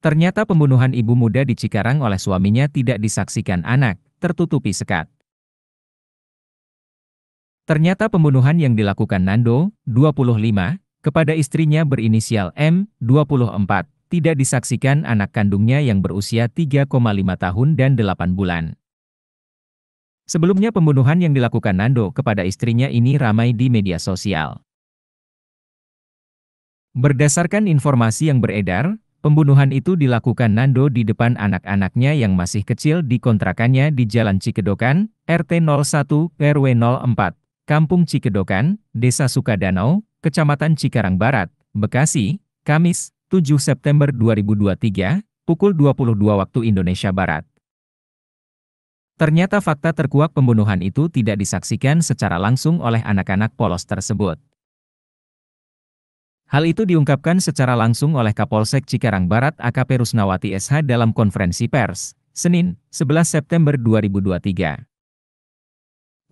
Ternyata pembunuhan ibu muda di Cikarang oleh suaminya tidak disaksikan anak, tertutupi sekat. Ternyata pembunuhan yang dilakukan Nando, 25, kepada istrinya berinisial M, 24, tidak disaksikan anak kandungnya yang berusia 3,5 tahun dan 8 bulan. Sebelumnya pembunuhan yang dilakukan Nando kepada istrinya ini ramai di media sosial. Berdasarkan informasi yang beredar, Pembunuhan itu dilakukan Nando di depan anak-anaknya yang masih kecil di kontrakannya di Jalan Cikedokan, RT 01, RW 04, Kampung Cikedokan, Desa Sukadanau, Kecamatan Cikarang Barat, Bekasi, Kamis, 7 September 2023, pukul 22 waktu Indonesia Barat. Ternyata fakta terkuak pembunuhan itu tidak disaksikan secara langsung oleh anak-anak polos tersebut. Hal itu diungkapkan secara langsung oleh Kapolsek Cikarang Barat AKP Rusnawati SH dalam konferensi pers, Senin, 11 September 2023.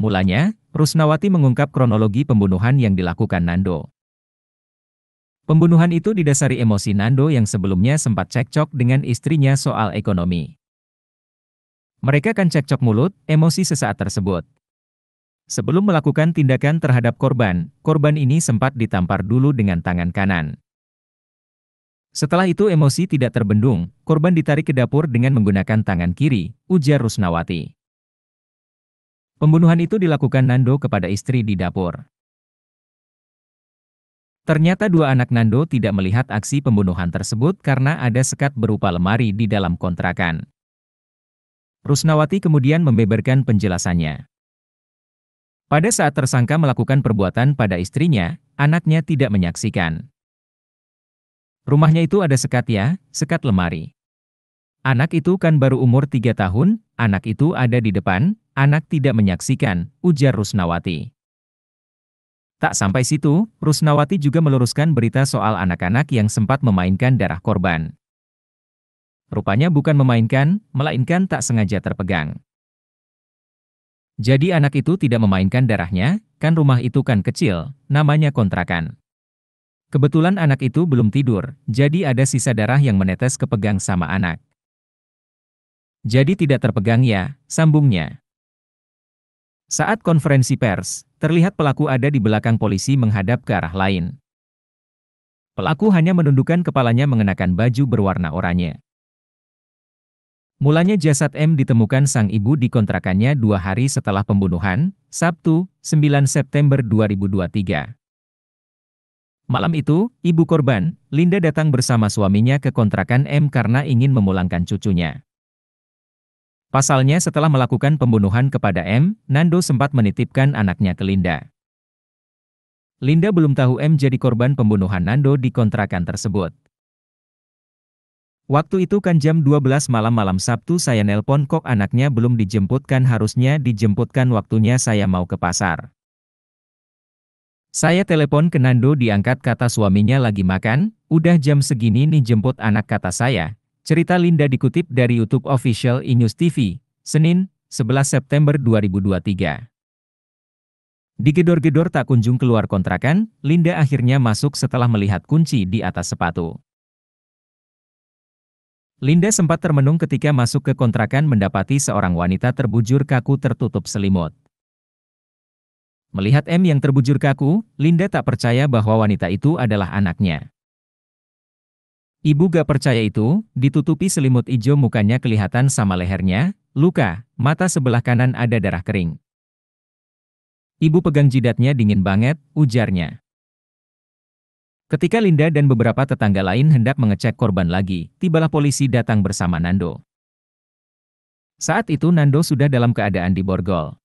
Mulanya, Rusnawati mengungkap kronologi pembunuhan yang dilakukan Nando. Pembunuhan itu didasari emosi Nando yang sebelumnya sempat cekcok dengan istrinya soal ekonomi. Mereka kan cekcok mulut, emosi sesaat tersebut. Sebelum melakukan tindakan terhadap korban, korban ini sempat ditampar dulu dengan tangan kanan. Setelah itu emosi tidak terbendung, korban ditarik ke dapur dengan menggunakan tangan kiri, ujar Rusnawati. Pembunuhan itu dilakukan Nando kepada istri di dapur. Ternyata dua anak Nando tidak melihat aksi pembunuhan tersebut karena ada sekat berupa lemari di dalam kontrakan. Rusnawati kemudian membeberkan penjelasannya. Pada saat tersangka melakukan perbuatan pada istrinya, anaknya tidak menyaksikan. Rumahnya itu ada sekat ya, sekat lemari. Anak itu kan baru umur 3 tahun, anak itu ada di depan, anak tidak menyaksikan, ujar Rusnawati. Tak sampai situ, Rusnawati juga meluruskan berita soal anak-anak yang sempat memainkan darah korban. Rupanya bukan memainkan, melainkan tak sengaja terpegang. Jadi anak itu tidak memainkan darahnya, kan rumah itu kan kecil, namanya kontrakan. Kebetulan anak itu belum tidur, jadi ada sisa darah yang menetes kepegang sama anak. Jadi tidak terpegang ya, sambungnya. Saat konferensi pers, terlihat pelaku ada di belakang polisi menghadap ke arah lain. Pelaku hanya menundukkan kepalanya mengenakan baju berwarna oranye. Mulanya jasad M ditemukan sang ibu di kontrakannya dua hari setelah pembunuhan, Sabtu, 9 September 2023. Malam itu, ibu korban, Linda datang bersama suaminya ke kontrakan M karena ingin memulangkan cucunya. Pasalnya setelah melakukan pembunuhan kepada M, Nando sempat menitipkan anaknya ke Linda. Linda belum tahu M jadi korban pembunuhan Nando di kontrakan tersebut. Waktu itu kan jam 12 malam malam Sabtu saya nelpon kok anaknya belum dijemputkan harusnya dijemputkan waktunya saya mau ke pasar. Saya telepon ke Nando diangkat kata suaminya lagi makan, udah jam segini nih jemput anak kata saya. Cerita Linda dikutip dari YouTube official Inews TV, Senin, 11 September 2023. Digedor-gedor tak kunjung keluar kontrakan, Linda akhirnya masuk setelah melihat kunci di atas sepatu. Linda sempat termenung ketika masuk ke kontrakan mendapati seorang wanita terbujur kaku tertutup selimut. Melihat M yang terbujur kaku, Linda tak percaya bahwa wanita itu adalah anaknya. Ibu gak percaya itu, ditutupi selimut ijo mukanya kelihatan sama lehernya, luka, mata sebelah kanan ada darah kering. Ibu pegang jidatnya dingin banget, ujarnya. Ketika Linda dan beberapa tetangga lain hendak mengecek korban lagi, tibalah polisi datang bersama Nando. Saat itu Nando sudah dalam keadaan diborgol.